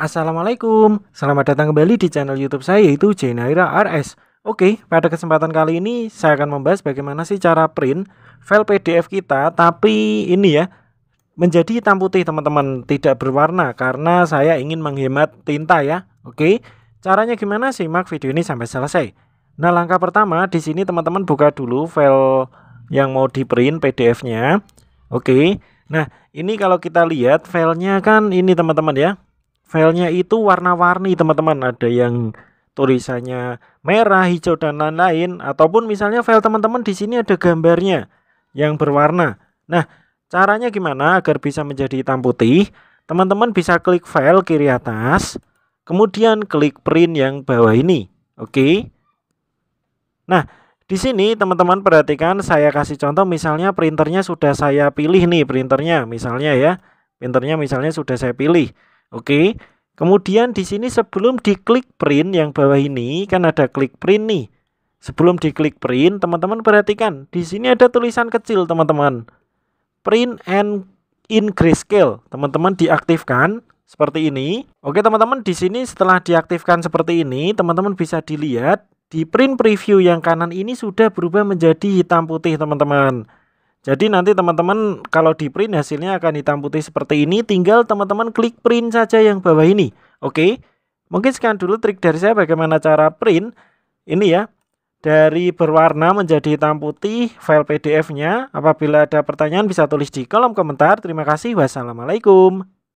Assalamualaikum, selamat datang kembali di channel YouTube saya yaitu Jenaira RS. Oke, pada kesempatan kali ini saya akan membahas bagaimana sih cara print file PDF kita tapi ini ya menjadi hitam putih teman-teman, tidak berwarna karena saya ingin menghemat tinta ya. Oke, caranya gimana? sih? Mak video ini sampai selesai. Nah, langkah pertama di sini teman-teman buka dulu file yang mau di print PDF-nya. Oke. Nah, ini kalau kita lihat filenya kan ini teman-teman ya filenya itu warna-warni teman-teman ada yang tulisannya merah hijau dan lain-lain ataupun misalnya file teman-teman di sini ada gambarnya yang berwarna nah caranya gimana agar bisa menjadi hitam putih teman-teman bisa klik file kiri atas kemudian klik print yang bawah ini oke nah di sini teman-teman perhatikan saya kasih contoh misalnya printernya sudah saya pilih nih printernya misalnya ya. Printernya misalnya sudah saya pilih. Oke. Kemudian di sini sebelum diklik print yang bawah ini kan ada klik print nih. Sebelum diklik print, teman-teman perhatikan di sini ada tulisan kecil, teman-teman. Print and in grayscale, teman-teman diaktifkan seperti ini. Oke, teman-teman di sini setelah diaktifkan seperti ini, teman-teman bisa dilihat di print preview yang kanan ini sudah berubah menjadi hitam putih, teman-teman. Jadi nanti teman-teman kalau di print hasilnya akan hitam putih seperti ini, tinggal teman-teman klik print saja yang bawah ini. Oke. Mungkin sekian dulu trik dari saya bagaimana cara print ini ya. Dari berwarna menjadi hitam putih file PDF-nya. Apabila ada pertanyaan bisa tulis di kolom komentar. Terima kasih. Wassalamualaikum.